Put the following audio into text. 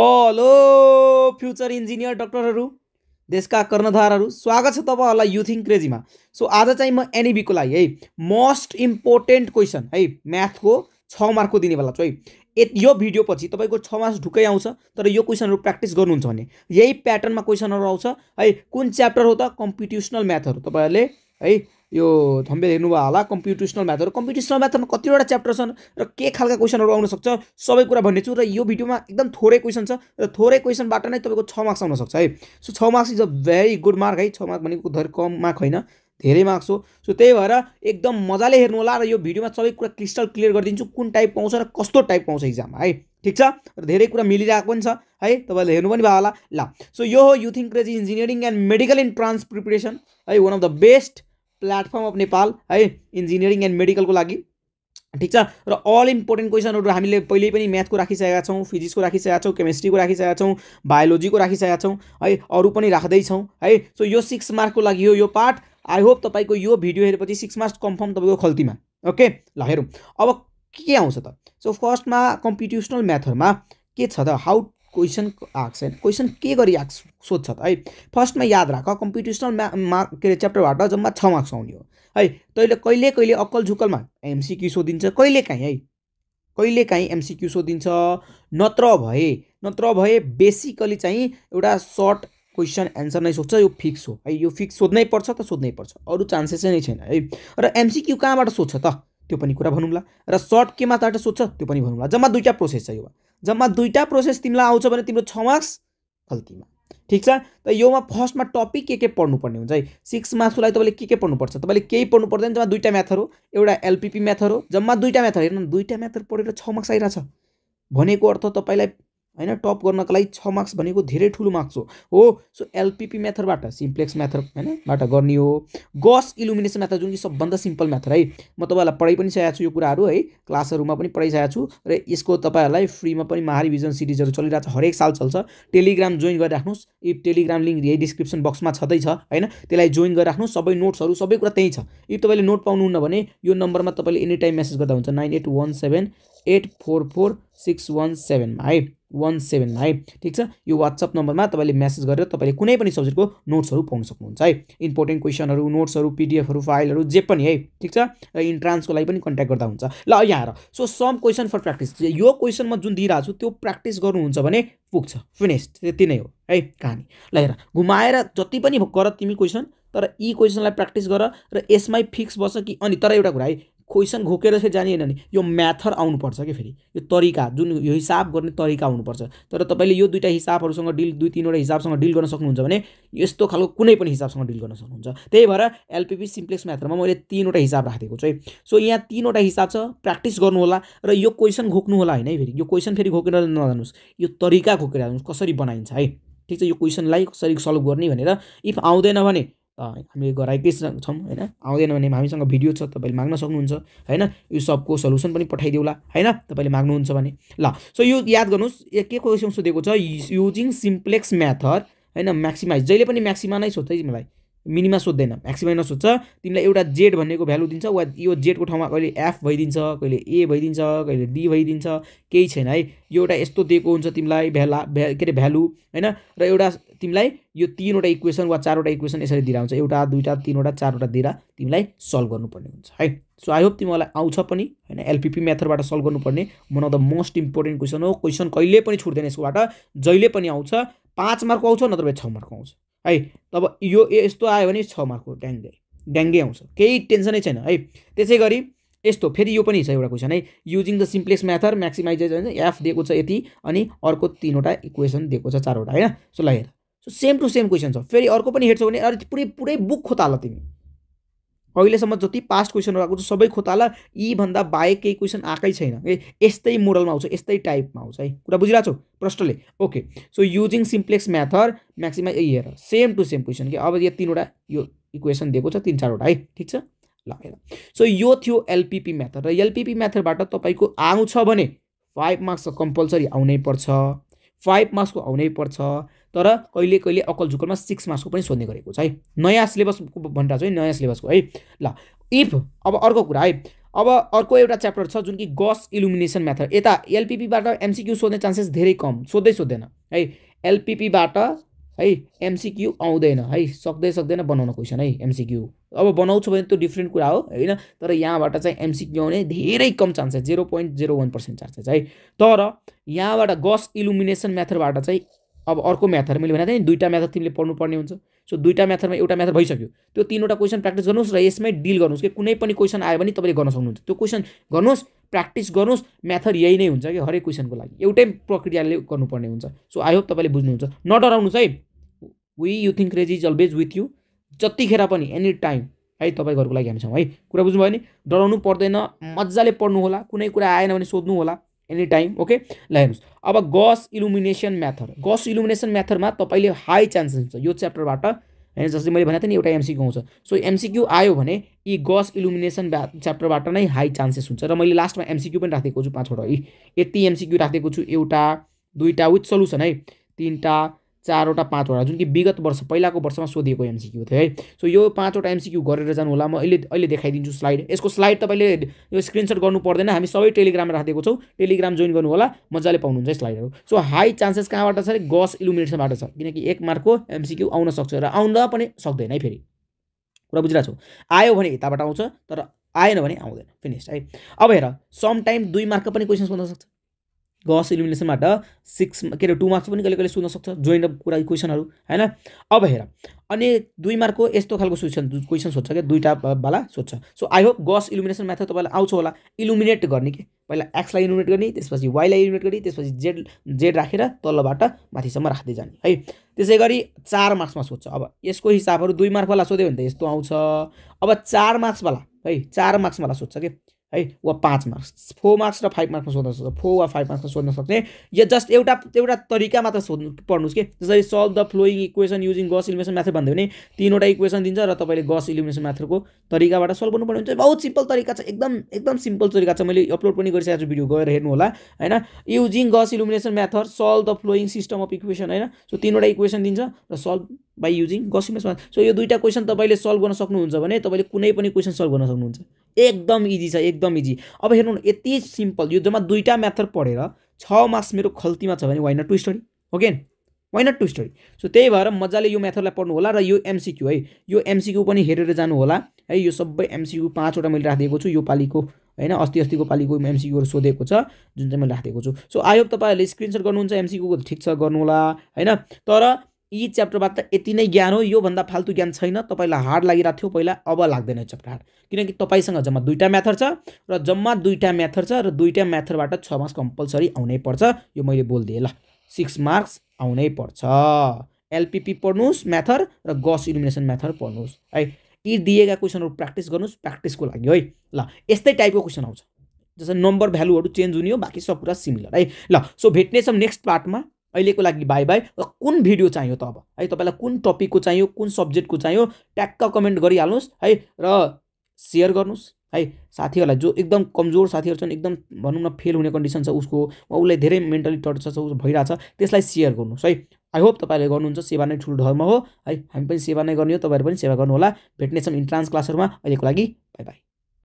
hello future engineer डक्टरहरू देशका कर्णधारहरू स्वागत छ तपाईँहरूलाई यु थिङ्क क्रेजीमा सो आज चाहिँ म एनइबीको लागि है मोस्ट इम्पोर्टेन्ट क्वेसन है म्याथको छ मार्कको दिनेवाला छु है यो भिडियो पछि तपाईँको छ मार्क्स ढुक्कै आउँछ तर यो क्वेसनहरू प्र्याक्टिस गर्नुहुन्छ भने यही प्याटर्नमा क्वेसनहरू आउँछ है कुन च्याप्टर हो त कम्पिटिसनल म्याथहरू तपाईँहरूले है यो थम्बेल हेर्नुभयो होला कम्पिटिसनल म्याथहरू कम्पिटिसनल म्याथमा कतिवटा च्याप्टर छन् र के खालका क्वेसनहरू सक्छ सबै कुरा भन्ने र यो भिडियोमा एकदम थोरै क्वेसन छ र थोरै क्वेसनबाट नै तपाईँको छ मार्क्स आउनसक्छ है सो छ marks is a very good mark है छ मार्क भनेको धेरै कम मार्क होइन धेरै मार्क्स हो सो त्यही भएर एकदम मजाले हेर्नु होला र यो भिडियोमा सबै कुरा क्रिस्टल क्लियर गरिदिन्छु कुन टाइप पाउँछ र कस्तो टाइप पाउँछ इक्जाममा है ठिक छ र धेरै कुरा मिलिरहेको पनि छ है तपाईँले हेर्नु पनि भयो होला ल सो यो हो you think engineering and medical entrance preparation है one of the best platform of Nepal है इन्जिनियरिङ एन्ड मेडिकलको लागि ठिक छ र अल इम्पोर्टेन्ट क्वेसनहरू हामीले पहिले पनि म्याथको राखिसकेका छौँ फिजिक्सको राखिसकेका छौँ केमेस्ट्रीको राखिसकेका छौँ बायोलोजीको राखिसकेका छौँ है अरू पनि राख्दैछौँ है सो यो सिक्स मार्कको लागि हो यो पार्ट आई होप तपाईँको यो भिडियो हेरेपछि सिक्स मार्क्स कन्फर्म तपाईँको खल्तीमा ओके ल हेरौँ अब के आउँछ त सो फर्स्टमा कम्पिटिसनल म्याथहरूमा के छ त हाउ क्वेसन आएको छैन क्वेसन के गरी आएको सोध्छ त है फर्स्टमा याद राख कम्पिटिसनल मा के अरे च्याप्टरबाट जम्मा छ मार्क्स आउने हो है तैँले कहिले कहिले अक्कल झुक्कलमा एमसिक्यू सोधिन्छ कहिले काहीँ है कहिले काहीँ एमसिक्यू सोधिन्छ नत्र भए नत्र भए बेसिकली चाहिँ एउटा सर्ट क्वेसन एन्सर नै सोध्छ यो फिक्स हो है यो फिक्स सोध्नै पर्छ त सोध्नै पर्छ अरू चान्सेसै नै छैन है र एमसिक्यू कहाँबाट सोध्छ त त्यो पनि कुरा भनौँला र सर्ट केमाबाट सोध्छ त्यो पनि भनौँला जम्मा दुईवटा प्रोसेस छ यो जम्मा दुईवटा प्रोसेस तिमीलाई आउँछ भने तिम्रो छ मार्क्स खल्तीमा ठिक छ त योमा फर्स्टमा टपिक के के पढ्नुपर्ने हुन्छ है सिक्स मार्क्सलाई तपाईँले के के पढ्नुपर्छ तपाईँले केही पढ्नु पर्दैन जम्मा दुईवटा म्याथर हो एउटा एलपिपी म्याथ हो जम्मा दुईवटा म्याथ हेर्नु दुईवटा म्याथ पढेर छ मार्क्स आइरहेछ भनेको अर्थ तपाईँलाई होइन टप गर्नको लागि छ मार्क्स भनेको धेरै ठुलो मार्क्स हो हो सो एलपिपी मेथडबाट सिम्प्लेक्स मेथड होइनबाट गर्ने हो गस इलुमिनेसन मेथड जुन कि सबभन्दा सिम्पल मेथड है म तपाईँहरूलाई पढाइ पनि सकेको छु यो कुराहरू है क्लासहरूमा पनि पढाइसकेको छु र यसको तपाईँहरूलाई फ्रीमा पनि महारिभिजन सिरिजहरू चलिरहेको छ हरेक साल चल्छ टेलिग्राम जोइन गरिराख्नुहोस् इफ टेलिग्राम लिङ्क यही डिस्क्रिप्सन बक्समा छ होइन त्यसलाई जोइन गरिराख्नुहोस् सबै नोट्सहरू सबै कुरा त्यहीँ छ इफ तपाईँले नोट पाउनुहुन्न भने यो नम्बरमा तपाईँले एनी टाइम मेसेज गर्दा हुन्छ nine eight one seven eight four four six one सेभेनमा है वान सेभेन है ठिक छ यो वाट्सएप नम्बरमा तपाईँले मेसेज गरेर तपाईँले कुनै पनि सब्जेक्टको नोट्सहरू पाउन सक्नुहुन्छ है इम्पोर्टेन्ट क्वेसनहरू नोट्सहरू पिडिएफहरू फाइलहरू जे पनि है ठिक छ र इन्ट्रान्सको लागि पनि कन्ट्याक्ट गर्दा हुन्छ ल यहाँ आएर so some question for practice यो क्वेसन म जुन दिइरहेको छु त्यो प्र्याक्टिस गर्नुहुन्छ भने पुग्छ फिनिस त्यति नै हो है कहानी ल हेर घुमाएर जति पनि गर तिमी क्वेसन तर यी क्वेसनलाई प्र्याक्टिस गर र यसमै फिक्स बस्छ कि अनि तर एउटा कुरा है क्वेसन घोकेर चाहिँ जाने होइन भने यो म्याथर आउनुपर्छ क्या फेरि यो तरिका जुन यो हिसाब गर्ने तरिका आउनुपर्छ तर तपाईँले यो दुइटा हिसाबहरूसँग डिल दुई तिनवटा हिसाबसँग डिल गर्न सक्नुहुन्छ भने यस्तो खालको कुनै पनि हिसाबसँग डिल गर्न सक्नुहुन्छ त्यही भएर एलपिपी सिम्प्लेक्स म्याथरमा मैले तिनवटा हिसाब राखिदिएको छु है सो यहाँ तिनवटा हिसाब छ प्र्याक्टिस गर्नुहोला र यो क्वेसन होला होइन है फेरि यो क्वेसन फेरि घोकेर नजानुहोस् यो तरिका घोकेर जानुहोस् कसरी बनाइन्छ है ठिक छ यो क्वेसनलाई कसरी सल्भ गर्ने भनेर इफ आउँदैन भने हामीले गराएकै छौँ होइन आउँदैन भने हामीसँग भिडियो छ तपाईँले माग्न सक्नुहुन्छ होइन यो सबको सल्युसन पनि पठाइदिउला होइन तपाईँले माग्नुहुन्छ भने ल सो यो याद गर्नुहोस् के क्वेसन सोधेको छ युजिङ सिम्प्लेक्स म्याथड होइन म्याक्सिमाइज जहिले पनि म्याक्सिमा नै सोध्छ मलाई मिनिमा सोध्दैन म्याक्सिमाइमा सोध्छ तिमीलाई एउटा जेड भन्नेको भ्यालु दिन्छ वा यो जेडको ठाउँमा कहिले एफ भइदिन्छ कहिले ए भइदिन्छ कहिले डी भइदिन्छ केही छैन है यो एउटा यस्तो दिएको हुन्छ तिमीलाई भ्याला भ्या के अरे भ्यालु होइन र एउटा तिमीलाई यो तिनवटा इक्वेसन वा चारवटा इक्वेसन यसरी दिएर आउँछ एउटा दुईवटा तिनवटा चारवटा दिएर तिमीलाई सल्भ गर्नुपर्ने हुन्छ है सो आई होप तिमीलाई आउँछ पनि होइन एलपिपी मेथडबाट सल्भ गर्नुपर्ने one of the most important question हो क्वेसन कहिले पनि छुट्दैन यसकोबाट जहिले पनि आउँछ पाँच मार्क आउँछ नत्र भए छ मार्क आउँछ है तब यो यस्तो आयो भने छ मार्कको ड्याङ्गे ड्याङ्गे आउँछ केही टेन्सनै छैन है त्यसै गरी यस्तो फेरि यो पनि छ एउटा क्वेसन है using the simplex method maximisation F दिएको छ यति अनि अर्को तिनवटा इक्वेसन दिएको छ चारवटा होइन सो ल हेर so same to same question छ फेरि अर्को पनि हेर्छौ भने अरू पुरै पुरै बुक खोताल तिमी अहिलेसम्म जति पास्ट क्वेसनहरू आएको छ सबै खोताला यीभन्दा बाहेक केही क्वेसन आएकै छैन है यस्तै मोडलमा आउँछ यस्तै टाइपमा आउँछ है कुरा बुझिरहेको छौ प्रश्नले okay so using simplex method maximum हेर सेम टु सेम क्वेसन कि अब यो तिनवटा यो इक्वेसन दिएको छ तिन चारवटा है ठिक छ ल हेर सो यो थियो एलपिपी म्याथड र एलपिपी म्याथडबाट तपाईँको आउँछ भने फाइभ मार्क्स त कम्पलसरी आउनै पर्छ फाइभ मार्क्सको आउनै पर्छ तर कहिले कहिले अकल झुकलमा सिक्स मार्क्सको पनि सोध्ने गरेको छ है नयाँ सिलेबसको भनिरहेको चाहिँ नयाँ सिलेबसको है ल इफ अब अर्को कुरा है अब अर्को एउटा च्याप्टर छ जुन कि गस इलुमिनेसन मेथड यता एलपिपीबाट एमसिक्यू सोध्ने चान्सेस धेरै कम सोध्दै सोध्दैन है एलपिपीबाट है एमसिक्यू आउँदैन है सक्दै सक्दैन बनाउन क्वेसन है एमसिक्यू अब बनाउँछु भने त्यो डिफ्रेन्ट कुरा हो होइन तर यहाँबाट चाहिँ एमसिक्यू आउने धेरै कम chances zero point zero one percent chances है तर यहाँबाट गस इलुमिनेसन मेथडबाट चाहिँ अब अर्को मेथड मैले भनेको थिएँ नि दुईवटा मेथड तिमीले पढ्नुपर्ने हुन्छ सो दुईवटा मेथडमा एउटा मेथड भइसक्यो त्यो तिनवटा क्वेसन प्र्याक्टिस गर्नुहोस् र यसमै डिल गर्नुहोस् कि कुनै पनि क्वेसन आयो भने तपाईँले गर्न सक्नुहुन्छ त्यो क्वेसन गर्नुहोस् प्र्याक्टिस गर्नुहोस् मेथड यही नै हुन्छ कि हरेक क्वेसनको लागि एउटै प्रक्रियाले गर्नुपर्ने हुन्छ सो आई होप तपाईँले बुझ्नुहुन्छ नडराउनुहोस् है we you think race is always with you जतिखेर पनि एनी टाइम है तपाईँ घरको लागि हामीसँग है कुरा बुझ्नुभयो भने डराउनु पर्दैन मजाले पढ्नु होला कुनै कुरा आएन भने सोध्नु होला एनी टाइम ओके ल हेर्नुहोस् अब गस इलुमिनेसन म्याथड गस इलुमिनेसन म्याथडमा तपाईँले हाई चान्सेस हुन्छ यो च्याप्टरबाट होइन जस्तै मैले भनेको थिएँ नि एउटा एमसिक्यू आउँछ सो एमसिक्यू आयो भने यी गस इलुमिनेसन च्याप्टरबाट नै हाई चान्सेस हुन्छ र मैले लास्टमा एमसिक्यू पनि राखेको छु पाँचवटा यी यति एमसिक्यू राखेको छु एउटा दुईवटा विथ सल्युसन है तिनवटा चारवटा पाँचवटा जुन कि विगत वर्ष पहिलाको वर्षमा सोधिएको एमसिक्यू थियो है सो यो पाँचवटा एमसिक्यू गरेर जानु होला म अहिले अहिले देखाइदिन्छु स्लाइड यसको स्लाइड तपाईँले यो स्क्रिनसट गर्नु पर्दैन हामी सबै टेलिग्राम राखिदिएको छौँ टेलिग्राम जोइन गर्नु होला मजाले पाउनुहुन्छ स्लाइडहरू सो हाई चान्सेस कहाँबाट छ अरे गस इलुमिनेसनबाट छ किनकि एक मार्कको एमसिक्यू आउन सक्छ र आउँदा पनि सक्दैन है फेरि कुरा बुझिरहेको छु आयो भने यताबाट आउँछ तर आएन भने आउँदैन फिनिस है अब हेर समटाइम दुई मार्कको पनि सोध्न सक्छ गस इलिमिनेसनबाट सिक्स के अरे टु मार्क्स पनि कहिले कहिले सोध्न सक्छ जोइन्ट कुरा क्वेसनहरू होइन अब हेर अनि दुई मार्कको यस्तो खालको क्वेसन क्वेसन सोध्छ क्या वाला सोध्छ so I hope Gauss elimination method तपाईँलाई आउँछ होला इलुमिनेट गर्ने कि पहिला एक्सलाई इलुमिनेट गर्ने त्यसपछि वाइलाई इलुमिनेट गर्ने त्यसपछि जेड जेड राखेर तल्लोबाट माथिसम्म राख्दै जाने है त्यसै गरी चार मार्क्समा सोध्छ अब यसको हिसाबहरू दुई मार्कवाला सोध्यो भने त यस्तो आउँछ अब चार मार्क्सवाला है चार मार्क्सवाला सोध्छ कि है वा पाँच मार्क्स फोर मार्क्स र फाइभ मार्क्समा सोध्न सक्छ फोर वा फाइभ मार्क्समा सोध्न सक्ने यो जस्ट एउटा एउटा तरिका मात्र सोध्नु पढ्नुहोस् कि जसरी solve the following equation using Gauss elimination method भन्दै भने तिनवटा इक्वेसन दिन्छ र तपाईँले गस इलिमिनेसन म्याथको तरिकाबाट सल्भ गर्नुपर्ने हुन्छ बहुत सिम्पल तरिका छ एकदम एकदम सिम्पल तरिका छ मैले अपलोड पनि गरिसकेको छु भिडियो गएर हेर्नु होला होइन using Gauss elimination method solve the following system of equation होइन सो तिनवटा इक्वेसन दिन्छ र सल्भ बाई युजिङ गसिमेसमा सो यो दुईवटा क्वेसन तपाईँले सल्भ गर्न सक्नुहुन्छ भने तपाईँले कुनै पनि क्वेसन सल्भ गर्न सक्नुहुन्छ एकदम इजी छ एकदम इजी अब हेर्नु न यति सिम्पल यो जम्मा दुईवटा म्याथड पढेर छ मार्क्स मेरो खल्तीमा छ भने not to study okay not to study so त्यही भएर मजाले यो म्याथडलाई पढ्नु होला र यो एमसिक्यू है यो एमसिक्यू पनि हेरेर जानु होला है यो सबै एमसिक्यू पाँचवटा मैले राखिदिएको छु यो पालिको होइन अस्ति अस्तिको पालिको एमसिक्यूहरू सोधेको छ जुन चाहिँ मैले राखिदिएको छु सो आई होप तपाईँहरूले स्क्रिनसट गर्नुहुन्छ एमसिक्यूको ठिक छ गर्नु होला होइन तर यी च्याप्टरबाट त यति नै ज्ञान हो योभन्दा फाल्तु ज्ञान छैन तपाईँलाई हार्ड लागिरहेको थियो पहिला अब लाग्दैन यो च्याप्टर हार्ड किनकि तपाईँसँग जम्मा दुईवटा मेथड छ र जम्मा दुईवटा मेथड छ र दुईवटा म्याथडबाट छ मार्क्स कम्पलसरी आउनै पर्छ यो मैले बोलिदिएँ ल सिक्स मार्क्स आउनै पर्छ एलपिपी पढ्नुहोस् म्याथड र गस इलुमिनेसन म्याथड पढ्नुहोस् है यी दिएका क्वेसनहरू प्र्याक्टिस गर्नुहोस् प्र्याक्टिसको लागि है ल यस्तै टाइपको क्वेसन आउँछ जस्तै नम्बर भ्यालुहरू चेन्ज हुने हो बाँकी सब कुरा सिमिलर है ल सो भेट्नेछौँ नेक्स्ट पार्टमा अहिलेको लागि बाई बाई र कुन भिडियो चाहियो त अब है तपाईँलाई कुन टपिकको चाहियो कुन सब्जेक्टको चाहियो ट्याक्क कमेन्ट गरिहाल्नुहोस् है र सेयर गर्नुहोस् है साथीहरूलाई जो एकदम कमजोर साथीहरू छन् एकदम भनौँ न फेल हुने कन्डिसन छ उसको वा उसलाई धेरै मेन्टली टर्चर छ उस भइरहेछ त्यसलाई सेयर गर्नुहोस् है आई होप तपाईँहरूले गर्नुहुन्छ सेवा नै ठुलो धर्म हो है हामी पनि सेवा नै गर्ने हो तपाईँहरू पनि सेवा गर्नुहोला भेट्नेछौँ इन्ट्रान्स क्लासहरूमा अहिलेको लागि बाई बाई